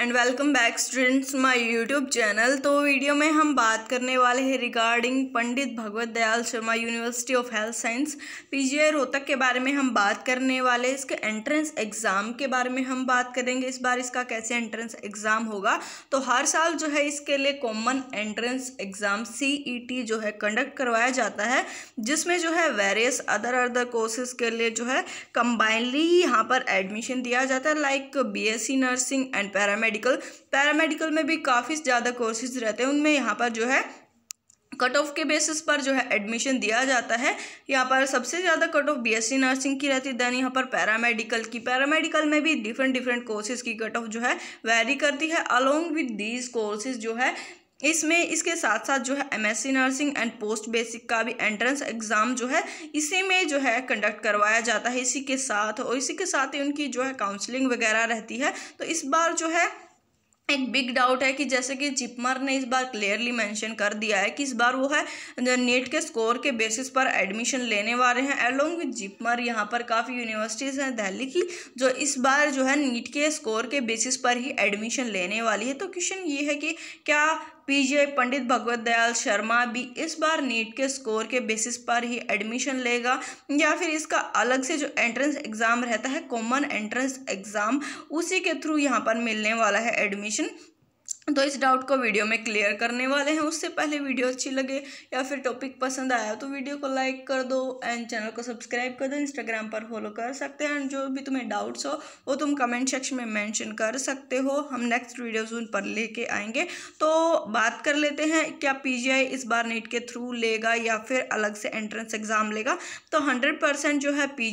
and welcome back students my YouTube channel तो video में हम बात करने वाले हैं regarding Pandit Bhagwat Dayal Sharma university of health science PGI Rohtak के बारे में हम बात करने वाले इसके एंट्रेंस एग्ज़ाम के बारे में हम बात करेंगे इस बार इसका कैसे एंट्रेंस एग्ज़ाम होगा तो हर साल जो है इसके लिए कॉमन एंट्रेंस एग्ज़ाम सी जो है कंडक्ट करवाया जाता है जिसमें जो है वेरियस अदर अदर कोर्सेज के लिए जो है कंबाइनली यहाँ पर एडमिशन दिया जाता है like B nursing and paramedic paramedical paramedical में भी काफ़ी ज़्यादा कोर्सेज रहते हैं उनमें यहाँ पर जो है कट ऑफ के बेसिस पर जो है एडमिशन दिया जाता है यहाँ पर सबसे ज़्यादा कट ऑफ बीएससी नर्सिंग की रहती है देन यहाँ पर पैरामेडिकल की पैरामेडिकल में भी डिफरेंट डिफरेंट कोर्सेज की कट ऑफ जो है वैरी करती है अलोंग विद दीज कोर्सेज जो है इसमें इसके साथ साथ जो है MSc nursing and post basic का भी एंट्रेंस एग्ज़ाम जो है इसी में जो है कंडक्ट करवाया जाता है इसी के साथ और इसी के साथ ही उनकी जो है काउंसलिंग वगैरह रहती है तो इस बार जो है एक बिग डाउट है कि जैसे कि जिपमर ने इस बार क्लियरली मेंशन कर दिया है कि इस बार वो है नेट के स्कोर के बेसिस पर एडमिशन लेने वाले हैं एलोंग विद जिपमर यहाँ पर काफ़ी यूनिवर्सिटीज़ हैं दिल्ली की जो इस बार जो है नीट के स्कोर के बेसिस पर ही एडमिशन लेने वाली है तो क्वेश्चन ये है कि क्या पीजीआई पंडित भगवत दयाल शर्मा भी इस बार नीट के स्कोर के बेसिस पर ही एडमिशन लेगा या फिर इसका अलग से जो एंट्रेंस एग्ज़ाम रहता है कॉमन एंट्रेंस एग्ज़ाम उसी के थ्रू यहाँ पर मिलने वाला है एडमिशन तो इस डाउट को वीडियो में क्लियर करने वाले हैं उससे पहले वीडियो अच्छी लगे या फिर टॉपिक पसंद आया तो वीडियो को लाइक कर दो एंड चैनल को सब्सक्राइब कर दो इंस्टाग्राम पर फॉलो कर सकते हैं एंड जो भी तुम्हें डाउट्स हो वो तुम कमेंट सेक्शन में मेंशन कर सकते हो हम नेक्स्ट वीडियोज उन पर लेके आएंगे तो बात कर लेते हैं क्या पी इस बार नेट के थ्रू लेगा या फिर अलग से एंट्रेंस एग्ज़ाम लेगा तो हंड्रेड जो है पी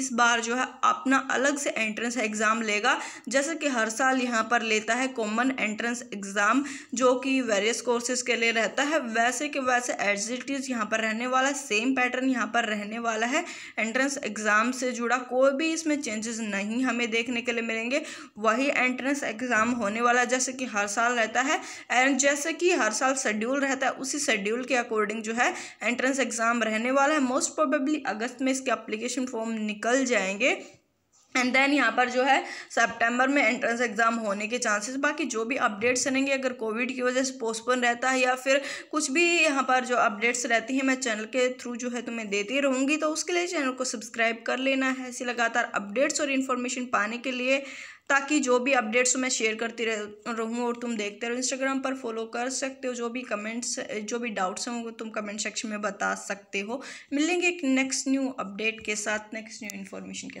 इस बार जो है अपना अलग से एंट्रेंस एग्ज़ाम लेगा जैसे कि हर साल यहाँ पर लेता है कॉमन एंट्रेंस एग्ज़ाम जो कि वेरियस कोर्सेज के लिए रहता है वैसे के वैसे एज इट इज़ यहाँ पर रहने वाला सेम पैटर्न यहाँ पर रहने वाला है एंट्रेंस एग्ज़ाम से जुड़ा कोई भी इसमें चेंजेस नहीं हमें देखने के लिए मिलेंगे वही एंट्रेंस एग्ज़ाम होने वाला जैसे कि हर साल रहता है एंड जैसे कि हर साल शेड्यूल रहता है उसी शेड्यूल के अकॉर्डिंग जो है एंट्रेंस एग्ज़ाम रहने वाला है मोस्ट प्रोबेबली अगस्त में इसके अप्लीकेशन फॉर्म निकल जाएंगे एंड देन यहाँ पर जो है सितंबर में एंट्रेंस एग्ज़ाम होने के चांसेस बाकी जो भी अपडेट्स रहेंगे अगर कोविड की वजह से पोस्टपोन रहता है या फिर कुछ भी यहाँ पर जो अपडेट्स रहती हैं मैं चैनल के थ्रू जो है तुम्हें देती रहूँगी तो उसके लिए चैनल को सब्सक्राइब कर लेना है ऐसी लगातार अपडेट्स और इन्फॉर्मेशन पाने के लिए ताकि जो भी अपडेट्स मैं शेयर करती रहूँ और तुम देखते रहो इंस्टाग्राम पर फॉलो कर सकते हो जो भी कमेंट्स जो भी डाउट्स हैं वो तुम कमेंट सेक्शन में बता सकते हो मिलेंगे एक नेक्स्ट न्यू अपडेट के साथ नेक्स्ट न्यू इन्फॉर्मेशन के